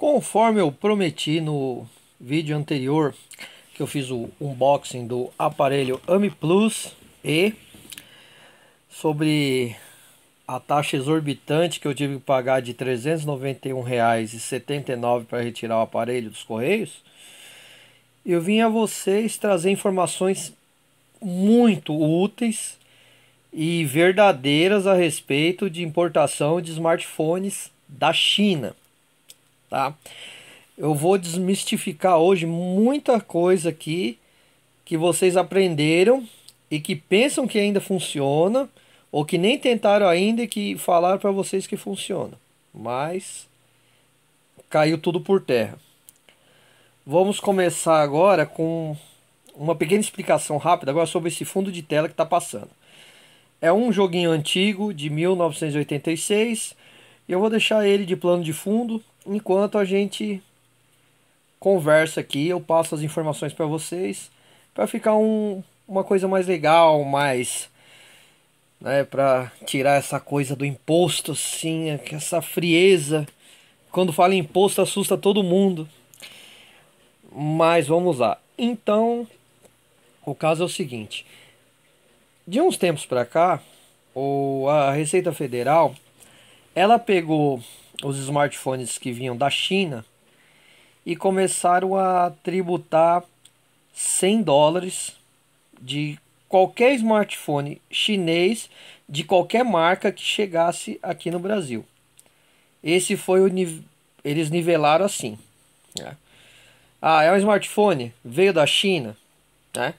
Conforme eu prometi no vídeo anterior, que eu fiz o unboxing do aparelho AMI Plus E, sobre a taxa exorbitante que eu tive que pagar de R$ 391,79 para retirar o aparelho dos Correios, eu vim a vocês trazer informações muito úteis e verdadeiras a respeito de importação de smartphones da China tá? Eu vou desmistificar hoje muita coisa aqui que vocês aprenderam e que pensam que ainda funciona ou que nem tentaram ainda e que falaram para vocês que funciona, mas caiu tudo por terra. Vamos começar agora com uma pequena explicação rápida agora sobre esse fundo de tela que está passando. É um joguinho antigo de 1986. Eu vou deixar ele de plano de fundo enquanto a gente conversa aqui, eu passo as informações para vocês para ficar um, uma coisa mais legal, mais né, para tirar essa coisa do imposto assim, é essa frieza. Quando fala imposto assusta todo mundo. Mas vamos lá. Então, o caso é o seguinte. De uns tempos para cá, ou a Receita Federal, ela pegou os smartphones que vinham da China e começaram a tributar 100 dólares de qualquer smartphone chinês de qualquer marca que chegasse aqui no Brasil. Esse foi o nível. Eles nivelaram assim. Né? Ah, é um smartphone? Veio da China? Né?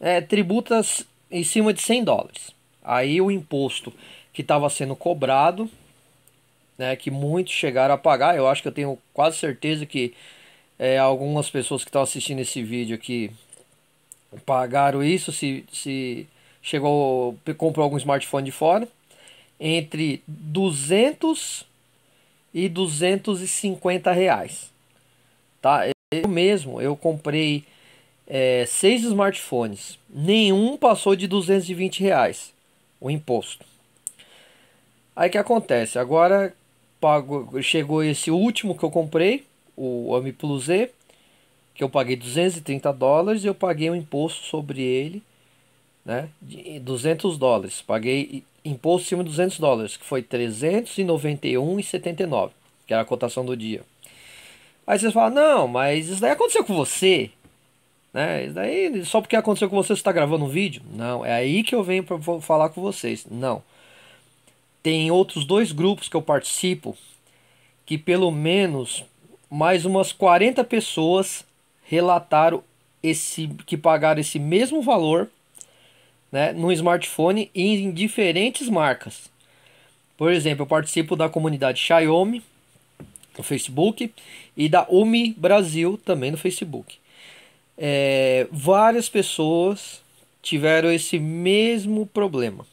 É, tributas em cima de 100 dólares. Aí o imposto que estava sendo cobrado né, que muitos chegaram a pagar. Eu acho que eu tenho quase certeza que é, algumas pessoas que estão assistindo esse vídeo aqui pagaram isso, se, se chegou, comprou algum smartphone de fora, entre 200 e 250 reais. Tá? Eu mesmo, eu comprei é, seis smartphones, nenhum passou de 220 reais o imposto. Aí que acontece, agora pago, chegou esse último que eu comprei, o AMI Plus Z, que eu paguei 230 dólares e eu paguei um imposto sobre ele, né, de 200 dólares. Paguei imposto em cima de 200 dólares, que foi 391,79, que era a cotação do dia. Aí vocês falam, não, mas isso daí aconteceu com você, né? Isso daí, só porque aconteceu com você, você está gravando um vídeo? Não, é aí que eu venho para falar com vocês. Não tem outros dois grupos que eu participo que pelo menos mais umas 40 pessoas relataram esse que pagaram esse mesmo valor né, no smartphone e em diferentes marcas. Por exemplo, eu participo da comunidade Xiaomi no Facebook e da Umi Brasil também no Facebook. É, várias pessoas tiveram esse mesmo problema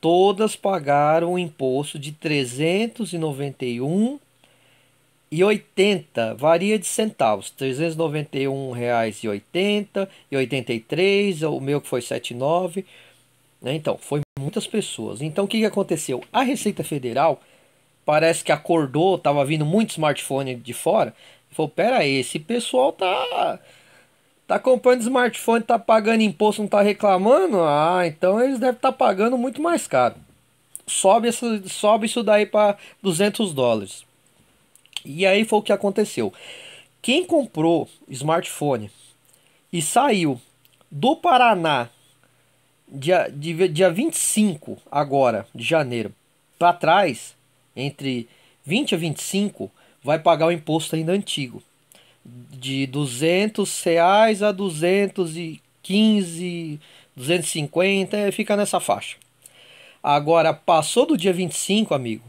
todas pagaram o imposto de 391 e varia de centavos, R$ reais e 80 e 83, o meu que foi 79, né? Então, foi muitas pessoas. Então, o que, aconteceu? A Receita Federal parece que acordou, estava vindo muito smartphone de fora, e falou: "Pera aí, esse pessoal tá Tá comprando smartphone, tá pagando imposto, não tá reclamando? Ah, então eles devem estar tá pagando muito mais caro. Sobe, essa, sobe isso daí para 200 dólares. E aí foi o que aconteceu. Quem comprou smartphone e saiu do Paraná dia, dia, dia 25 agora de janeiro para trás, entre 20 a 25, vai pagar o imposto ainda antigo de 200 reais a 215, 250, é, fica nessa faixa. Agora, passou do dia 25, amigo,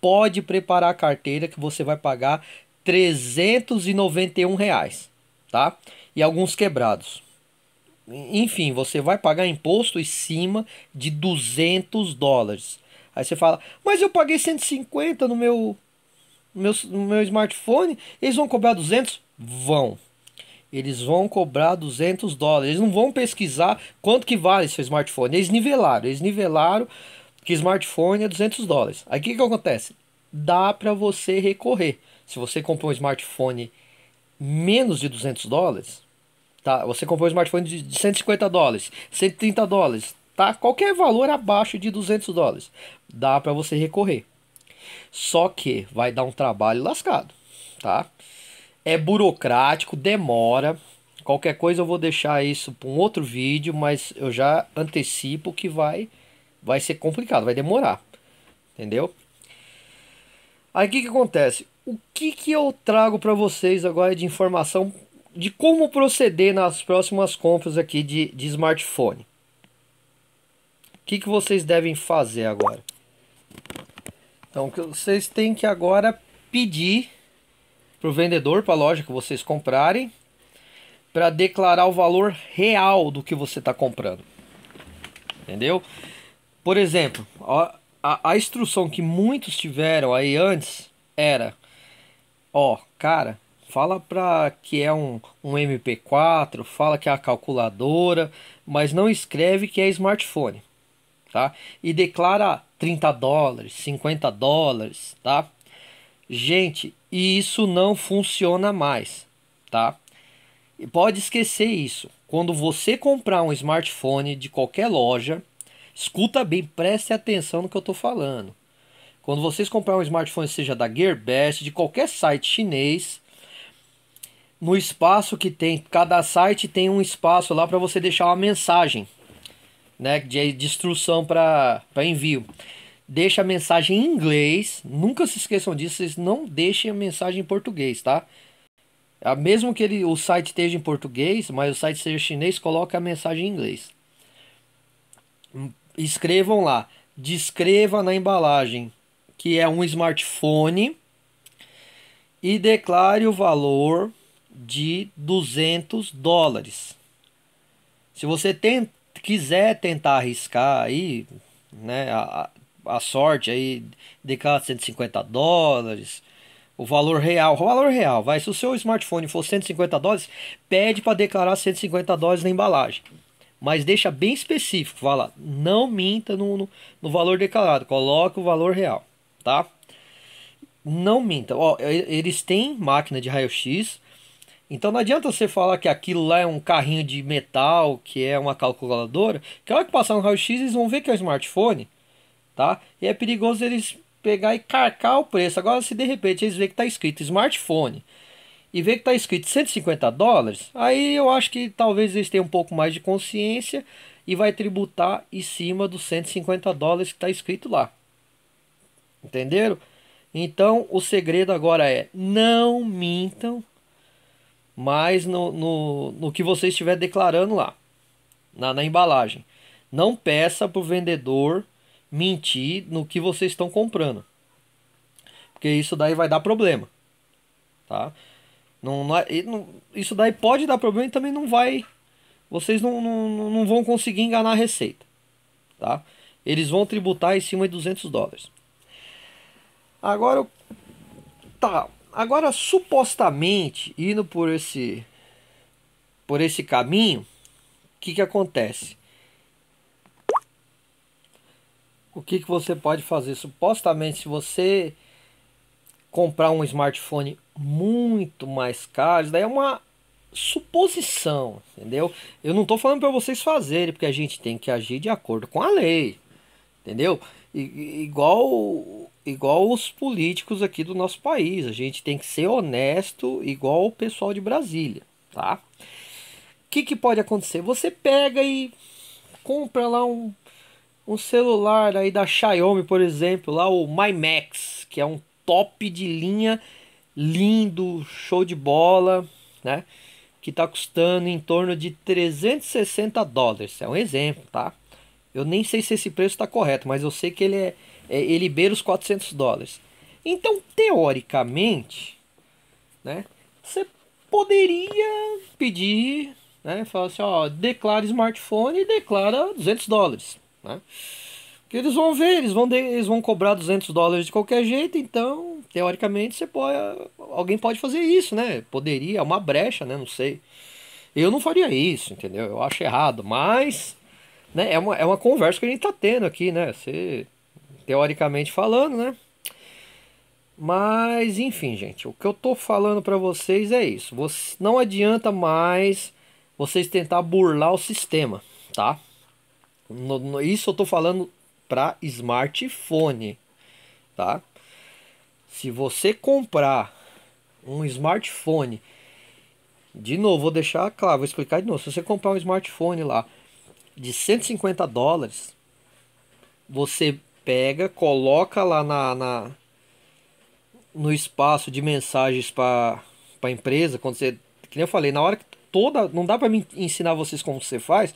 pode preparar a carteira que você vai pagar 391 reais, tá? E alguns quebrados. Enfim, você vai pagar imposto em cima de 200 dólares. Aí você fala, mas eu paguei 150 no meu meu, meu smartphone, eles vão cobrar 200? Vão. Eles vão cobrar 200 dólares. Eles não vão pesquisar quanto que vale seu smartphone. Eles nivelaram, eles nivelaram que smartphone é 200 dólares. Aí o que, que acontece? Dá para você recorrer. Se você comprou um smartphone menos de 200 dólares, tá? Você comprou um smartphone de 150 dólares, 130 dólares, tá? Qualquer valor abaixo de 200 dólares, dá para você recorrer. Só que vai dar um trabalho lascado, tá? É burocrático, demora. Qualquer coisa eu vou deixar isso para um outro vídeo, mas eu já antecipo que vai vai ser complicado, vai demorar. Entendeu? Aí o que, que acontece? O que, que eu trago para vocês agora de informação de como proceder nas próximas compras aqui de, de smartphone. O que, que vocês devem fazer agora? Então, o que vocês têm que agora pedir para o vendedor, para a loja que vocês comprarem, para declarar o valor real do que você está comprando. Entendeu? Por exemplo, ó, a, a instrução que muitos tiveram aí antes era: ó, cara, fala para que é um, um MP4, fala que é a calculadora, mas não escreve que é smartphone tá? E declara 30 dólares, 50 dólares, tá? Gente, e isso não funciona mais, tá? E pode esquecer isso. Quando você comprar um smartphone de qualquer loja, escuta bem, preste atenção no que eu estou falando. Quando vocês comprar um smartphone, seja da Gearbest, de qualquer site chinês, no espaço que tem, cada site tem um espaço lá para você deixar uma mensagem né, de instrução para envio. Deixa a mensagem em inglês, nunca se esqueçam disso, vocês não deixem a mensagem em português, tá? Ah, mesmo que ele, o site esteja em português, mas o site seja chinês, coloque a mensagem em inglês. Escrevam lá, descreva na embalagem que é um smartphone e declare o valor de 200 dólares. Se você tem, quiser tentar arriscar aí, né, a, a sorte aí de cada 150 dólares, o valor real, o valor real, vai, se o seu smartphone for 150 dólares, pede para declarar 150 dólares na embalagem. Mas deixa bem específico, fala, não minta no, no, no valor declarado, coloque o valor real, tá? Não minta. Ó, eles têm máquina de raio-x, então não adianta você falar que aquilo lá é um carrinho de metal, que é uma calculadora, que a hora que passar no raio-x eles vão ver que é um smartphone, tá? E é perigoso eles pegar e carcar o preço. Agora se de repente eles veem que está escrito smartphone e ver que está escrito 150 dólares, aí eu acho que talvez eles tenham um pouco mais de consciência e vai tributar em cima dos 150 dólares que está escrito lá. Entenderam? Então o segredo agora é não mintam mas no, no, no que você estiver declarando lá, na, na embalagem. Não peça para o vendedor mentir no que vocês estão comprando, porque isso daí vai dar problema, tá? Não, não, é, isso daí pode dar problema e também não vai. Vocês não, não, não vão conseguir enganar a receita, tá? Eles vão tributar em cima de 200 dólares. Agora, tá. Agora, supostamente, indo por esse, por esse caminho, o que, que acontece? O que, que você pode fazer? Supostamente, se você comprar um smartphone muito mais caro, isso daí é uma suposição, entendeu? Eu não estou falando para vocês fazerem, porque a gente tem que agir de acordo com a lei, entendeu? igual igual os políticos aqui do nosso país. A gente tem que ser honesto, igual o pessoal de Brasília, tá? O que, que pode acontecer? Você pega e compra lá um, um celular aí da Xiaomi, por exemplo, lá o My Max, que é um top de linha, lindo, show de bola, né? Que tá custando em torno de 360 dólares. É um exemplo, tá? Eu nem sei se esse preço está correto, mas eu sei que ele é é, ele beira os 400 dólares. Então, teoricamente, né, você poderia pedir, né, falar assim, ó, declara smartphone e declara 200 dólares, né? Que eles vão ver, eles vão, de, eles vão cobrar 200 dólares de qualquer jeito, então, teoricamente, você pode, alguém pode fazer isso, né? Poderia, é uma brecha, né, não sei. Eu não faria isso, entendeu? Eu acho errado, mas né, é, uma, é uma conversa que a gente tá tendo aqui, né? Você teoricamente falando, né? Mas enfim, gente, o que eu tô falando para vocês é isso. Você, não adianta mais vocês tentar burlar o sistema, tá? No, no, isso eu tô falando para smartphone, tá? Se você comprar um smartphone, de novo, vou deixar claro, vou explicar de novo. Se você comprar um smartphone lá de 150 dólares, você pega, coloca lá na, na no espaço de mensagens para a empresa, quando você, que nem eu falei, na hora que toda, não dá para me ensinar vocês como você faz,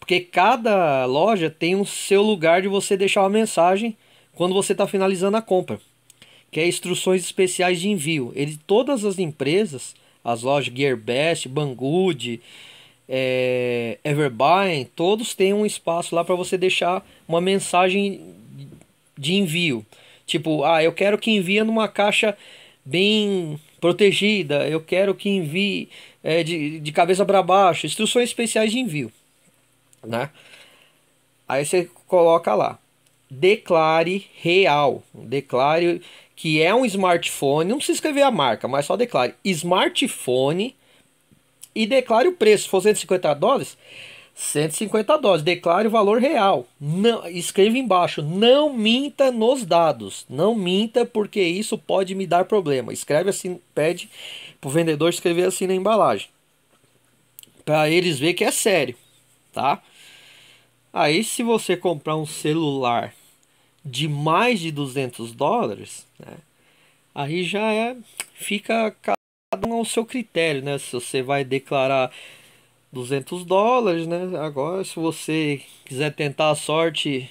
porque cada loja tem o seu lugar de você deixar uma mensagem quando você está finalizando a compra, que é instruções especiais de envio. Ele, todas as empresas, as lojas Gearbest, Banggood, é, eh, Everbind, todos têm um espaço lá para você deixar uma mensagem de envio. Tipo, ah, eu quero que envie numa caixa bem protegida, eu quero que envie é, de, de cabeça para baixo, instruções especiais de envio, né? Aí você coloca lá, declare real, declare que é um smartphone, não precisa escrever a marca, mas só declare smartphone e declare o preço, se for 150 dólares, 150 dólares. Declare o valor real. Não, escreva embaixo. Não minta nos dados. Não minta, porque isso pode me dar problema. Escreve assim, pede pro vendedor escrever assim na embalagem. Para eles ver que é sério, tá? Aí se você comprar um celular de mais de 200 dólares, né? Aí já é fica cada um ao seu critério, né? Se você vai declarar 200 dólares, né? Agora, se você quiser tentar a sorte,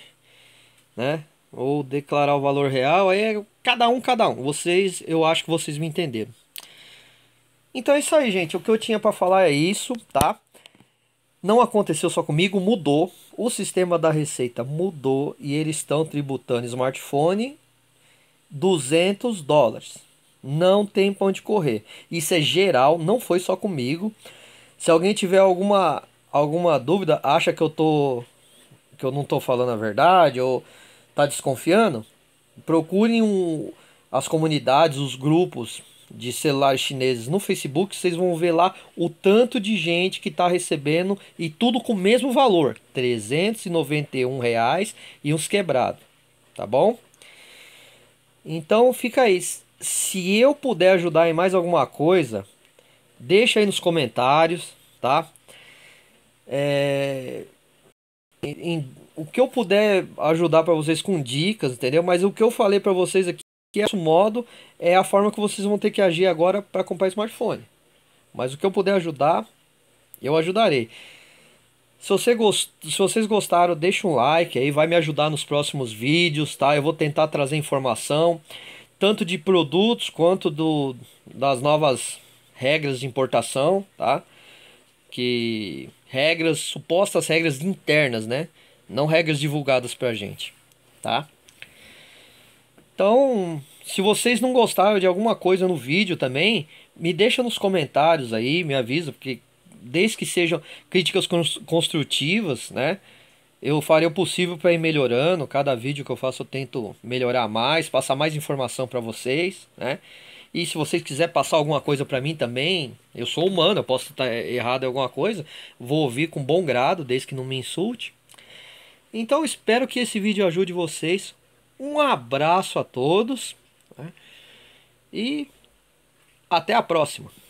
né? Ou declarar o valor real, aí é cada um, cada um. Vocês, eu acho que vocês me entenderam. Então é isso aí, gente. O que eu tinha para falar é isso, tá? Não aconteceu só comigo, mudou. O sistema da Receita mudou e eles estão tributando smartphone 200 dólares. Não tem pão de correr. Isso é geral, não foi só comigo. Se alguém tiver alguma, alguma dúvida, acha que eu tô que eu não tô falando a verdade ou tá desconfiando, procurem um, as comunidades, os grupos de celulares chineses no Facebook, vocês vão ver lá o tanto de gente que está recebendo e tudo com o mesmo valor, 391 reais e uns quebrados, tá bom? Então fica aí, se eu puder ajudar em mais alguma coisa, Deixa aí nos comentários, tá? É, em, em, o que eu puder ajudar para vocês com dicas, entendeu? Mas o que eu falei para vocês aqui, que é o modo, é a forma que vocês vão ter que agir agora para comprar smartphone. Mas o que eu puder ajudar, eu ajudarei. Se, você gost... Se vocês gostaram, deixa um like aí, vai me ajudar nos próximos vídeos, tá? Eu vou tentar trazer informação, tanto de produtos quanto do... das novas regras de importação, tá? Que regras, supostas regras internas, né? Não regras divulgadas pra gente, tá? Então, se vocês não gostaram de alguma coisa no vídeo também, me deixa nos comentários aí, me avisa, porque desde que sejam críticas construtivas, né? Eu farei o possível para ir melhorando. Cada vídeo que eu faço eu tento melhorar mais, passar mais informação para vocês, né? E se vocês quiserem passar alguma coisa para mim também, eu sou humano, eu posso estar errado em alguma coisa, vou ouvir com bom grado, desde que não me insulte. Então espero que esse vídeo ajude vocês. Um abraço a todos né? e até a próxima.